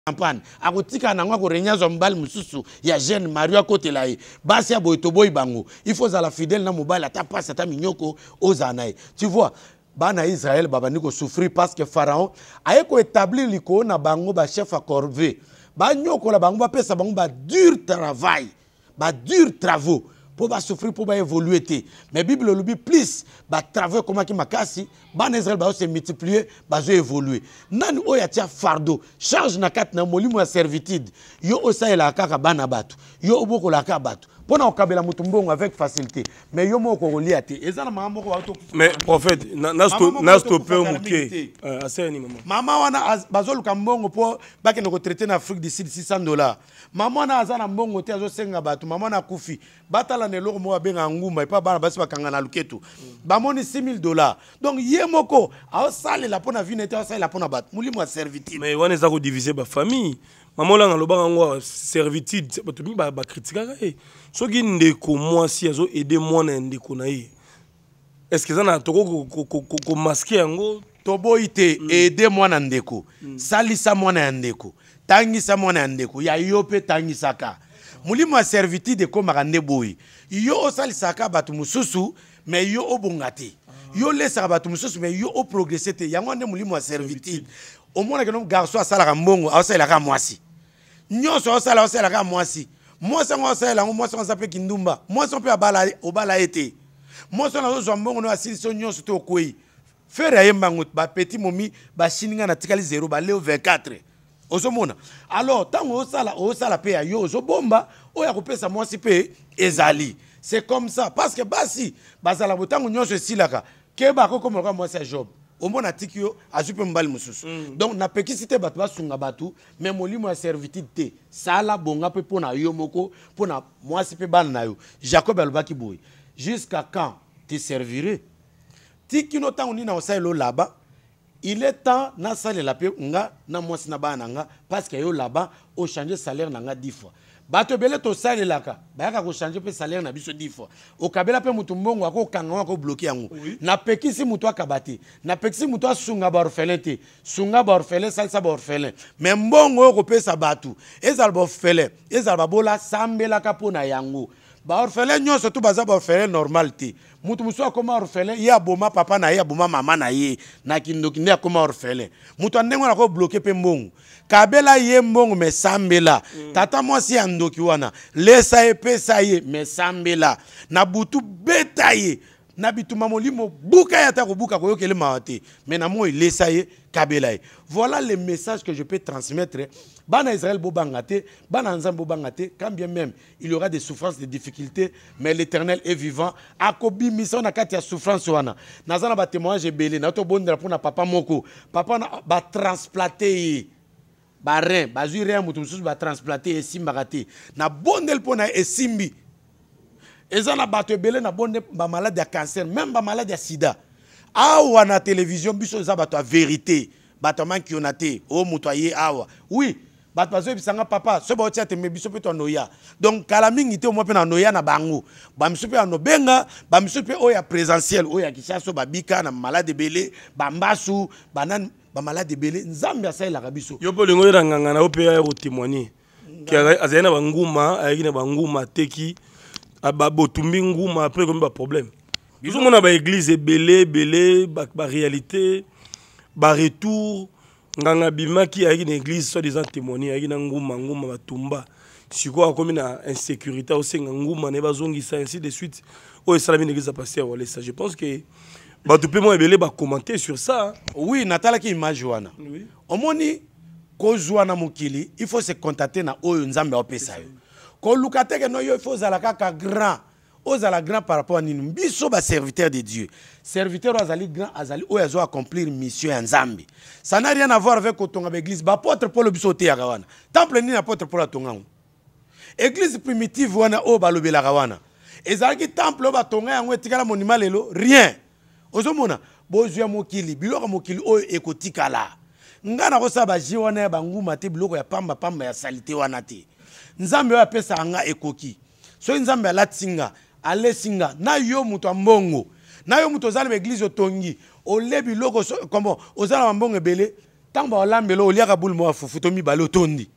B: Campagne, kampagne akotikala nango akorenia azwa mobali mususu ya jeune mario Kote ye basi boy boye il bango ifo ozala fidèle na mobali ta passe ata minyoko ozala tu vois bana ya israele babandi kosufrir parceke pharaon aye koétablir likolo na bango bachef acorvé banyokola bango bapesa bango badure travail badure travaux mpo basufrir mpo baévolue te mais bible olobi plus batravaux ekomaki makasi bana israele bazo se multiplie bazo évolue nani oyo atia fardeau charge na kati na molimo ya servitude yo osalelaka kaka bana bato yo obokolaka bato mpona kokabela motu mbongo avec facilité mais yo moko kolia ezana eza na mama moko mais prophète nastope moke
C: euh, asenani mama
B: mama wana bazolo bazoluka mbongo mpo bakende traiter en afrique du sud 600 dollars mama wana aza mbongo te azosenga bato mama wana akufi batala na eloko moko babengaka ngumba epa bana basi bakanga na luketu bamoni 6000 dollars
C: donc yemo ko a sale la mpo na vine sale la mpo na bato molimo mo servitile mais wana diviser ba famille mama olanga alobaka yango awa servitude bato mingi bakritikaka ye soki ndeko mwasi azoaide mwana ya ndeko na ye estce eza na tokokomaske yango toboyi te mm. aide mwana ndeko mm. salisa mwana
B: ya ndeko tangisa mwana ya ndeko ya yo mpe tangisaka molimo ya servitude ekómaka nde boye yo osalisaka bato mosusu me yo obonga te ah. yo olesaka bato mosusu me yo oprogresse te yango nde molimo ya servitude omonaka no garso asalaka mbongo aosalelaka mwasi nyonso osala osala kaka mwasi mwasi yango osala yango mwasi yango aza mpe kindumba mwasi yango mpe obala ye te mwasi yango nazozwa mbongo no asiliso nyonso te okwei fere ayembango bapeti momi bashini ngai natikali 0 baleo 24 ozomona alors ntango osala osala mpe ya yo ozobomba oyo akopesa mwasi mpe ezali c'est comme ça parce que basi bazala botango nyonso esilaka keba akokoma lokola mwasi ya job omona atiki yo azwi mpe mm. donc napekisi te bato basunga bato me molimo ya servitude Ça, la bonga pe pona yomoko, pona moko mpo na mwasi bana na yo jacob alobaki boye jusqu'à quand tu te servirai tikino na nini osalela olaba il est temps na nasalela pe nga na mwasi na bana na nga parce que yo laba ochange salaire na nga 10 fois bato ebele tosalelaka bayaka kochange mpe salaire na biso 10 fois okabela mpe motu mbongo akokanga ngo akobloke yango napekisi motu akaba te napekisi motu asunga baorphelin te sunga baorphelin salisa baorphelin me mbongo oyo kopesa bato ezala baorphelin ezala babola sambelaka mpo na yango baorphelin nyonso tu baza baorphelin normal te mutu mosusu akóma orphelin ye aboma papa na ye aboma mama na ye na kindoki nde akóma orphelin mutu ya ndenge wana akobloke mpe mbongo kabela ye mbongo me sambela mm. tata mwasi ya ndoki wana lesa ye pesa ye me sambela na butu beta ye na bituma molimo buka ya ta kobuka koyokelema te me na moi lesa ye kabela ye voilà le message que je peux transmettre bana israël bo bangate bana nzambe bo bangate quand bien même il y aura des souffrances des difficultés mais l'éternel est vivant akobimisa na kati souffrance wana nazana na batémoignage belé. na pour na papa moko papa na Ba ye barein ba rein moto mosusu batransplante b'a te nabondeli mpo na esimbi eza na bato ebele na bonde bamalade ya cancer même bamalade ya sida awa na télévision biso eza bato ya vérité bato amankiona te o oh, moto aye awa oui bato bazoyebisanga papa so baotia te me biso mpe to anoya donc kala mingi te omwa mpe na noya na bango bamiso mpe anobenga bamiso mpe oyo ya présentiel oyo ya kinshasa babika na malade ebele bambasu banani bamalade ebele nzambe asalelaka biso
C: yo mpe olingo oyela nganga na yo mpe ya kotémoigne azali na banguma ayaki na banguma ateki Ah, bah, botumbi nguma après komi bah, belé belé, ba, ba réalité baréalité baretour nganga abimaki a une église soit disant une ayaki na nguma nguma batumba sikoyo akomi na insécurité aosenga nguma na ye bazongisa ainsi de suite oyo oh, esalami une église passer à walesa je pense que bato mpe belé ba commenter sur ça hein. oui natalaki image wana oui. omoni ko
B: joana mokili il faut se contacter na oyo nzambe aopesa ça. E koluka te ke no yo efozala kaka grand ozala oh, grand par rapport à nini biso baserviteur de dieu serviteur oyo azali grand azali oyo azo accomplir mission ya nzambe ça n'a rien à voir avec kotonga baeglise baapôtre paul biso oteyaka Kawana. temple nini apôtre paul atongango église primitive wana oyo balobelaka Kawana. ezalaki temple oyo batonga yango etikala monima lelo rien ozomona bozwi ya mokili biloko mokili oyo ekotikala ngai nakosala baje wana ya banguma te biloko ya pamba pamba ya salité wana te nzambe oyo apesaka nga ekoki soki nzambe alati nga alesi nga na yo moto ya mbongo na yo moto oza na baeglize otongi olie biloko kombo oza na bambongo ebele ntango baolambela oliaka bule moko ya fufu to mibale otondi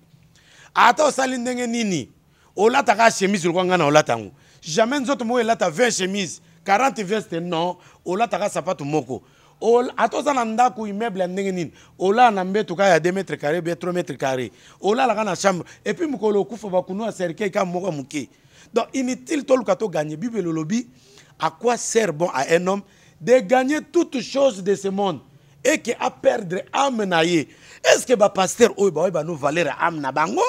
B: ata osali ndenge nini olataka chemise lokwa ngai na olata yango jamais nzoto moko elata 20 chemise 40 veste non olataka sapatu moko atoza na ndako immeuble ya ndenge nini Ola na mbetuka ya 2 mètre carré bien 3 mètre carré olalaka na chambre puis mokolo okufa bakunu ya cercueil ka moko ya moke donc inutile toluka toganye bible elobi à quoi sert bon à un homme de gagner toute chose de ce monde et que à perdre na ye est ce que bapasteur oyo baoyeba no valeur ame na bango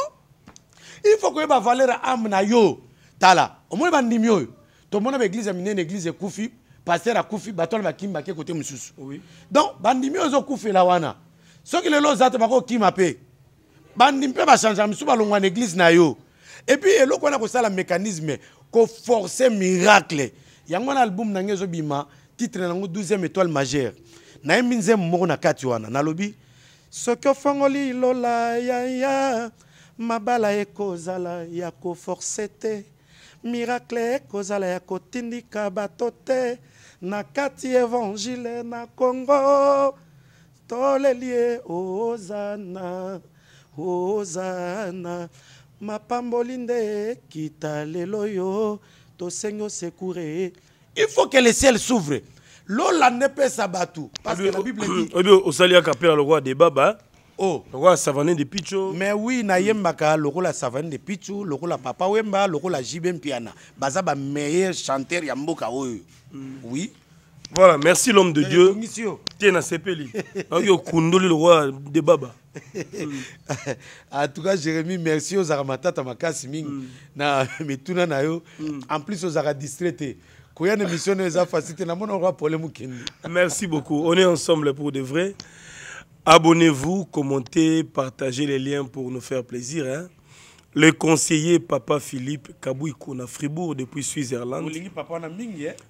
B: il faut koyeba valeur ame na yo tala omoni bandimi oyo tomona baeglize ya minene eglize ekufi paster kufi bato wana kimba ke kote mususu oui. donc bandimi kufi la wana soki lelo oza te bakokima mpe bandimi mpe bashangea misu balongwa na eglize na yo epuis eloko ko sala mécanisme forcer miracle yango wana album na ngai ezobima titre nango 12e étoile majeure nayembi nzembo mo na kati wana que soki lola ilola ya mabala ekozala ya ko te miracle ekozala ya kotindika bato te na kati évangile na Congo toleli ozana ozana Ma pamboline ekita lelo oyo
C: tosengi osecoure il faut que le ciel s'ouvre lolanda epesa bato parce que la eh bible dit eh osaliaka le roi lokola debaba hein haut. Oh. Savané de
B: picho. Mais oui, le yembaka lokola savané de picho, lokola papa wemba, roi jibem piana. Baza ba meilleur chanteur ya mboka oyo.
C: Hmm. Oui. Voilà, merci l'homme de eh, Dieu. Tiens à Sepeli. Ayo kundoli le roi de baba. Hmm.
B: en tout cas, Jérémy, merci aux aramatata makasi ming hmm. na mituna na yo.
C: En plus aux aradistraités. Merci beaucoup. On est ensemble pour de vrai. Abonnez-vous, commentez, partagez les liens pour nous faire plaisir. Hein. Le conseiller Papa Philippe Kabouikou, à Fribourg depuis Switzerland.
B: Eh.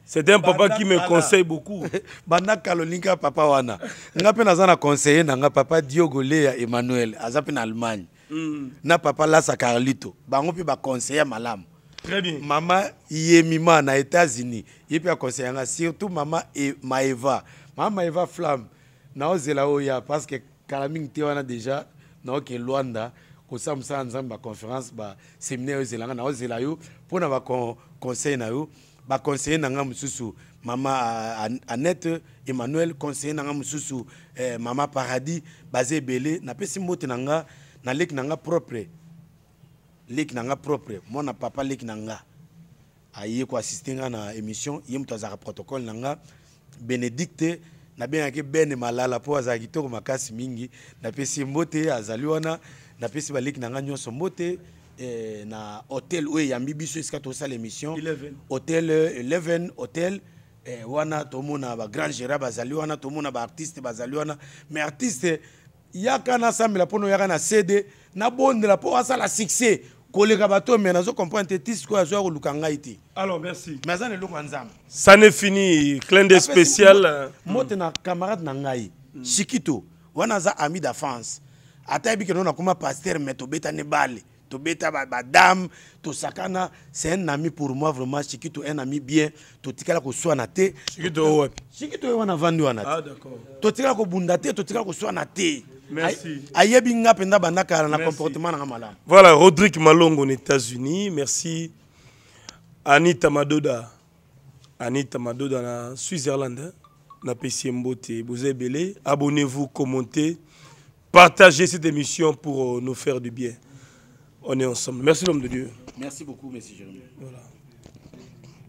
B: C'est un papa qui me conseille
C: beaucoup. bana
B: linga papa wana. Nga pe nazana conseiller papa Diogo Lea Emmanuel suis en Allemagne. Hmm. Na papa Lassa Carlito. Bango suis un conseiller malam. Très bien. Maman Yemima aux États-Unis. suis un conseiller surtout maman e-, Maeva. Maman Maeva Flamme. naozela oya parce que kala mingi te wana déjà naoke lwanda kosambwisana nzambe baconférence baséminaire oyo ezelanga naozela yo mpona baconseil na yo baconseiller na nga mosusu mama annette emmanuel conseiller na nga mosusu eh, mama paradis baza ebele napesi mbote na nga na leki na nga propre leki na nga propre mwana papa leki na nga aye koassiste nga na émission ye moto azalaka protocole na nga bénédicte nabengaki bene malala mpo azalaki kitoko makasi mingi napesi mbote azali wana napesi baleki na ngai nyonso mbote eh, na hotel oyo eyambi biso esika tosala émission hotel 11 eh, hotel eh, wana tomona bagrand géra bazali wana tomona baartiste bazali wana mais artiste yaka nasambela mpona oyaka na cd nabondela mpo asala succès koleka bato me nazo comprendre te ti sikoyo azwya koluka ngai te alors merci mais aza na eloko ya nzambe
C: sane fini clin de spécial
B: mote na camarade na ngai sikito mm. wana aza ami d'offense ata yebi kendo nakoma paster mais tobetani bale tobeta badame tosakana c'est un ami pour moi vraiment sikito un ami bien totikala koswana te sikito oyo wapi sikito oyo wana vandi wana te ah, totikala kobunda te totikala koswana te
C: Merci. Voilà, Rodrigue Malong aux États-Unis. Merci. Anita Madoda. Anita Madoda, na Suisse-Irlande. Hein. Vous Abonnez-vous, commentez. Partagez cette émission pour euh, nous faire du bien. On est ensemble. Merci, l'homme de Dieu.
B: Merci beaucoup, Monsieur Jérémy. Voilà.